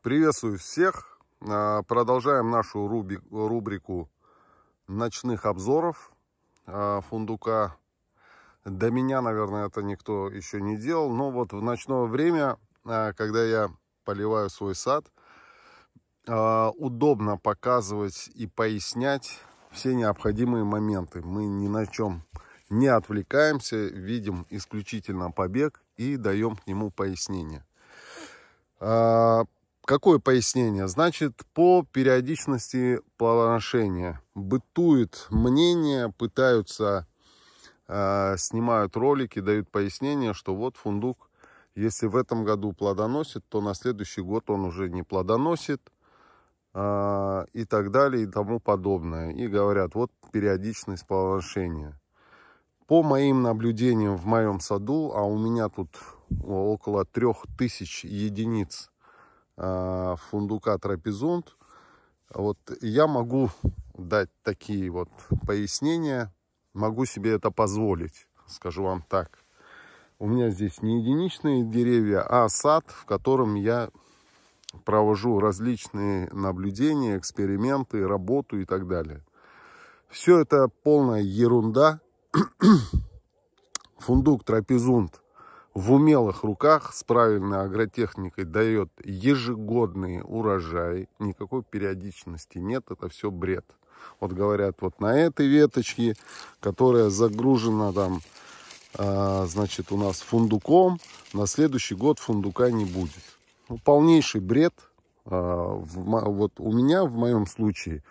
Приветствую всех. А, продолжаем нашу рубрику ночных обзоров а, фундука. До меня, наверное, это никто еще не делал. Но вот в ночное время, а, когда я поливаю свой сад, удобно показывать и пояснять все необходимые моменты. Мы ни на чем не отвлекаемся, видим исключительно побег и даем к нему пояснение. Какое пояснение? Значит, по периодичности плодоношения. Бытует мнение, пытаются, э, снимают ролики, дают пояснение, что вот фундук, если в этом году плодоносит, то на следующий год он уже не плодоносит э, и так далее и тому подобное. И говорят, вот периодичность плодоношения. По моим наблюдениям в моем саду, а у меня тут около трех тысяч единиц а, фундука трапезонт. Вот я могу дать такие вот пояснения, могу себе это позволить, скажу вам так. У меня здесь не единичные деревья, а сад, в котором я провожу различные наблюдения, эксперименты, работу и так далее. Все это полная ерунда. Фундук трапезунт – в умелых руках с правильной агротехникой дает ежегодные урожаи. Никакой периодичности нет, это все бред. Вот говорят, вот на этой веточке, которая загружена там, а, значит, у нас фундуком, на следующий год фундука не будет. Ну, полнейший бред. А, вот у меня, в моем случае,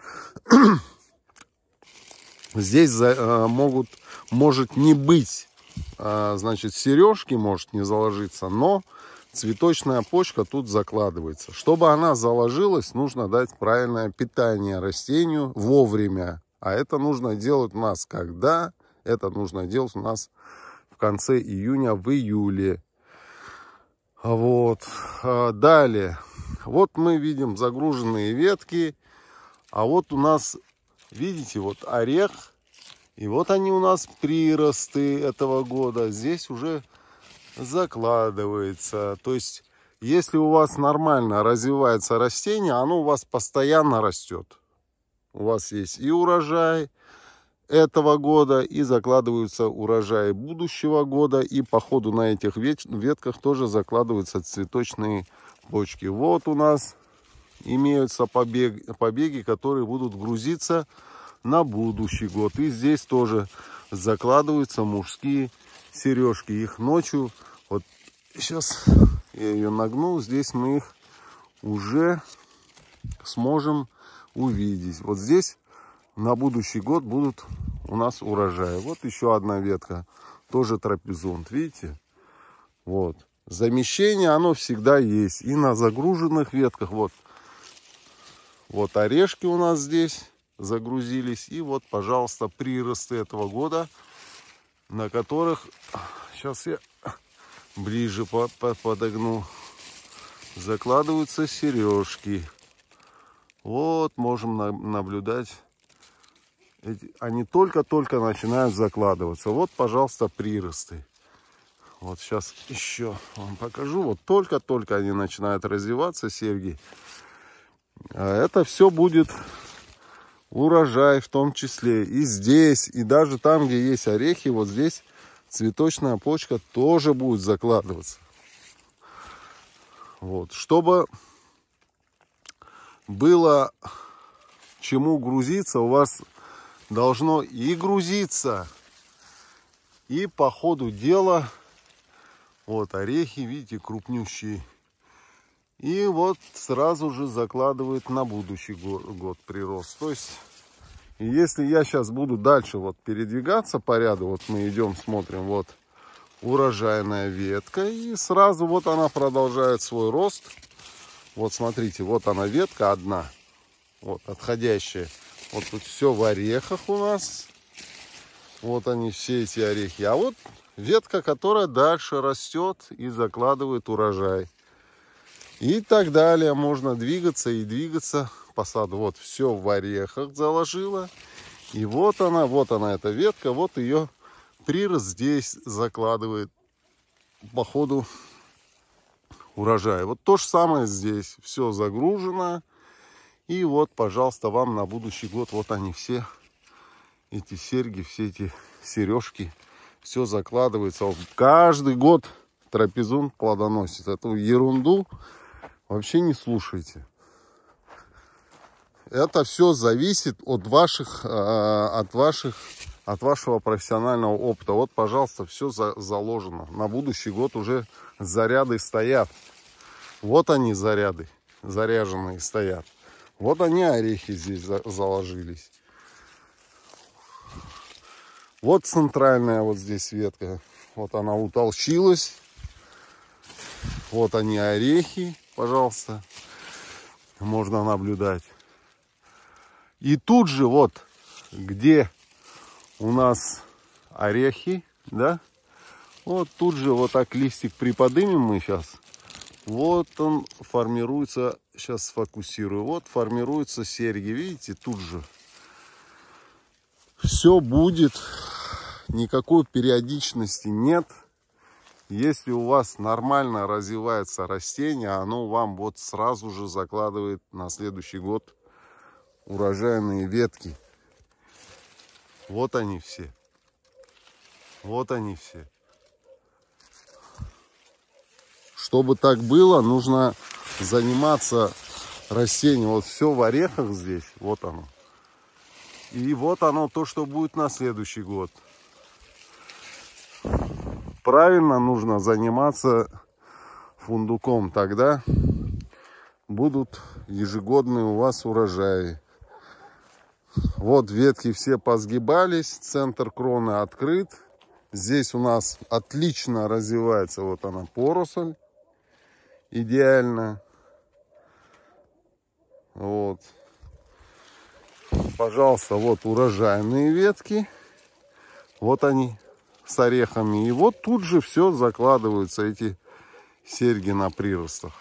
здесь а, могут, может не быть а, значит, сережки может не заложиться, но цветочная почка тут закладывается. Чтобы она заложилась, нужно дать правильное питание растению вовремя. А это нужно делать у нас когда? Это нужно делать у нас в конце июня, в июле. Вот. А, далее. Вот мы видим загруженные ветки. А вот у нас, видите, вот орех и вот они у нас приросты этого года. Здесь уже закладывается. То есть, если у вас нормально развивается растение, оно у вас постоянно растет. У вас есть и урожай этого года, и закладываются урожаи будущего года. И по ходу на этих ветках тоже закладываются цветочные почки. Вот у нас имеются побег, побеги, которые будут грузиться на будущий год. И здесь тоже закладываются мужские сережки. Их ночью, вот сейчас я ее нагнул, здесь мы их уже сможем увидеть. Вот здесь на будущий год будут у нас урожаи. Вот еще одна ветка, тоже трапезонт, видите? Вот. Замещение, оно всегда есть. И на загруженных ветках, вот. Вот орешки у нас здесь загрузились. И вот, пожалуйста, приросты этого года, на которых... Сейчас я ближе по подогну. Закладываются сережки. Вот можем наблюдать. они только-только начинают закладываться. Вот, пожалуйста, приросты. Вот сейчас еще вам покажу. Вот только-только они начинают развиваться, серьги. А это все будет урожай в том числе. И здесь, и даже там, где есть орехи, вот здесь цветочная почка тоже будет закладываться. Вот, чтобы было чему грузиться, у вас должно и грузиться, и по ходу дела, вот орехи, видите, крупнющие. И вот сразу же закладывают на будущий год прирост. То есть и если я сейчас буду дальше вот передвигаться по ряду, вот мы идем, смотрим, вот урожайная ветка, и сразу вот она продолжает свой рост. Вот смотрите, вот она ветка одна, вот отходящая. Вот тут все в орехах у нас. Вот они, все эти орехи. А вот ветка, которая дальше растет и закладывает урожай. И так далее. Можно двигаться и двигаться посаду. Вот все в орехах заложила. И вот она, вот она эта ветка, вот ее прир здесь закладывает по ходу урожая. Вот то же самое здесь. Все загружено. И вот, пожалуйста, вам на будущий год вот они все, эти серьги, все эти сережки, все закладывается. Каждый год трапезун плодоносит. Эту ерунду вообще не слушайте. Это все зависит от ваших, э, от ваших, от вашего профессионального опыта. Вот, пожалуйста, все за, заложено. На будущий год уже заряды стоят. Вот они заряды, заряженные стоят. Вот они орехи здесь заложились. Вот центральная вот здесь ветка. Вот она утолщилась. Вот они орехи, пожалуйста. Можно наблюдать. И тут же вот, где у нас орехи, да, вот тут же вот так листик приподнимем мы сейчас. Вот он формируется, сейчас сфокусирую, вот формируются серьги, видите, тут же. Все будет, никакой периодичности нет. Если у вас нормально развивается растение, оно вам вот сразу же закладывает на следующий год урожайные ветки. Вот они все. Вот они все. Чтобы так было, нужно заниматься растением. Вот все в орехах здесь, вот оно. И вот оно то, что будет на следующий год. Правильно нужно заниматься фундуком. Тогда будут ежегодные у вас урожаи. Вот ветки все позгибались, центр кроны открыт. Здесь у нас отлично развивается вот она поросль. Идеально. Вот. Пожалуйста, вот урожайные ветки. Вот они с орехами. И вот тут же все закладываются эти серьги на приростах.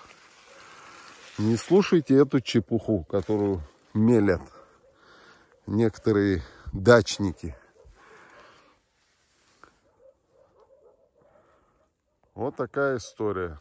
Не слушайте эту чепуху, которую мелят некоторые дачники. Вот такая история.